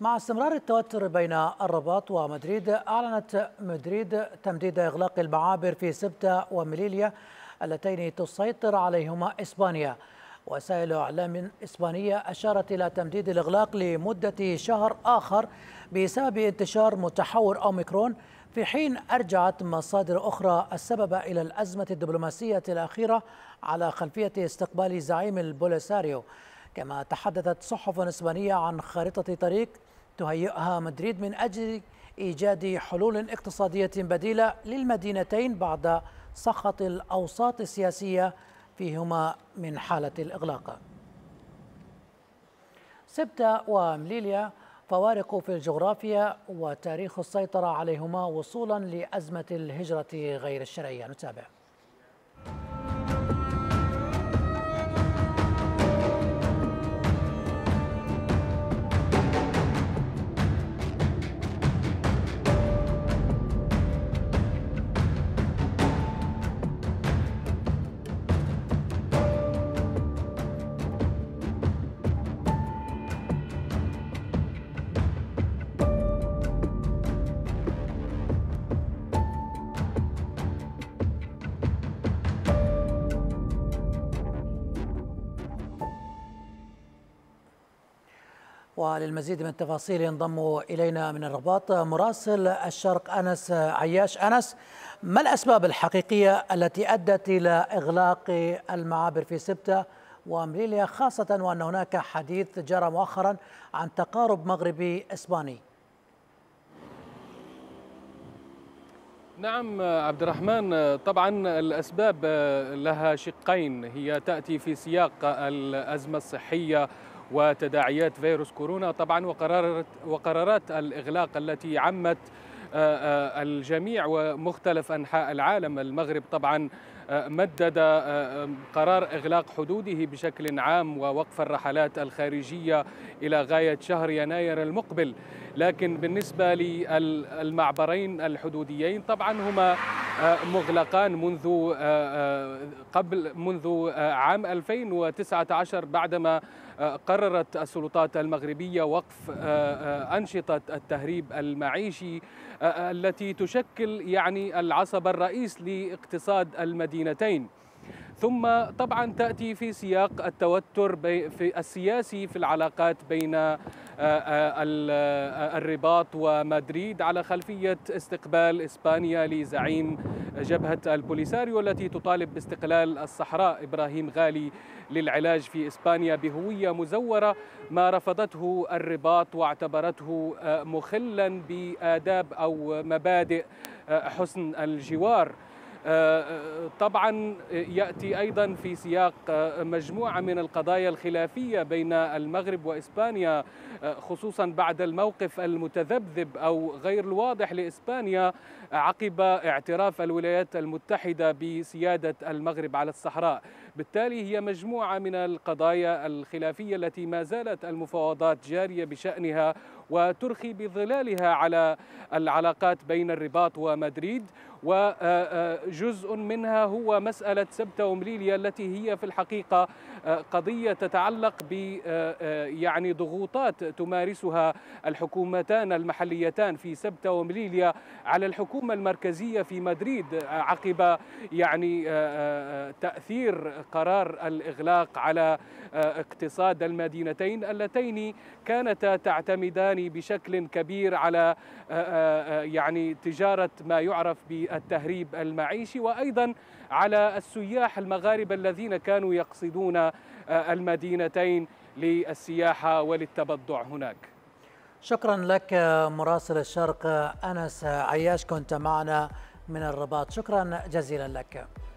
مع استمرار التوتر بين الرباط ومدريد أعلنت مدريد تمديد إغلاق المعابر في سبتة وميليليا اللتين تسيطر عليهما إسبانيا وسائل إعلام إسبانية أشارت إلى تمديد الإغلاق لمدة شهر آخر بسبب انتشار متحور أوميكرون في حين أرجعت مصادر أخرى السبب إلى الأزمة الدبلوماسية الأخيرة على خلفية استقبال زعيم البوليساريو كما تحدثت صحف إسبانية عن خارطة طريق تهيئها مدريد من أجل إيجاد حلول اقتصادية بديلة للمدينتين بعد سخط الأوساط السياسية فيهما من حالة الإغلاق سبتة ومليليا فوارق في الجغرافيا وتاريخ السيطرة عليهما وصولا لأزمة الهجرة غير الشرعية نتابع وللمزيد من التفاصيل ينضم إلينا من الرباط مراسل الشرق أنس عياش أنس ما الأسباب الحقيقية التي أدت إلى إغلاق المعابر في سبتة وأمريليا خاصة وأن هناك حديث جرى مؤخرا عن تقارب مغربي إسباني نعم عبد الرحمن طبعا الأسباب لها شقين هي تأتي في سياق الأزمة الصحية وتداعيات فيروس كورونا طبعا وقرارات, وقرارات الإغلاق التي عمت آه، آه، الجميع ومختلف أنحاء العالم المغرب طبعا آه، مدد قرار إغلاق حدوده بشكل عام ووقف الرحلات الخارجية إلى غاية شهر يناير المقبل لكن بالنسبة للمعبرين الحدوديين طبعا هما آه، مغلقان منذ آه، آه، قبل منذ عام 2019 بعدما قررت السلطات المغربية وقف أنشطة التهريب المعيشي التي تشكل يعني العصب الرئيس لاقتصاد المدينتين ثم طبعا تاتي في سياق التوتر في السياسي في العلاقات بين آه، آه، آه، الرباط ومدريد على خلفيه استقبال اسبانيا لزعيم جبهه البوليساريو التي تطالب باستقلال الصحراء ابراهيم غالي للعلاج في اسبانيا بهويه مزوره ما رفضته الرباط واعتبرته مخلا باداب او مبادئ حسن الجوار آه، آه، طبعا ياتي ايضا في سياق آه، مجموعه من القضايا الخلافيه بين المغرب واسبانيا خصوصا بعد الموقف المتذبذب او غير الواضح لاسبانيا عقب اعتراف الولايات المتحده بسياده المغرب على الصحراء بالتالي هي مجموعه من القضايا الخلافيه التي ما زالت المفاوضات جاريه بشانها وترخي بظلالها على العلاقات بين الرباط ومدريد وجزء منها هو مسألة سبتة ومليليا التي هي في الحقيقة آه، قضية تتعلق ب آه، آه، يعني ضغوطات تمارسها الحكومتان المحليتان في سبتة ومليليا على الحكومة المركزية في مدريد عقب يعني تأثير قرار الإغلاق على اقتصاد المدينتين اللتين كانتا تعتمدان يعني بشكل كبير على آه، آه، آه، يعني تجاره ما يعرف بالتهريب المعيشي وايضا على السياح المغاربه الذين كانوا يقصدون المدينتين للسياحه وللتبضع هناك. شكرا لك مراسل الشرق انس عياش كنت معنا من الرباط شكرا جزيلا لك.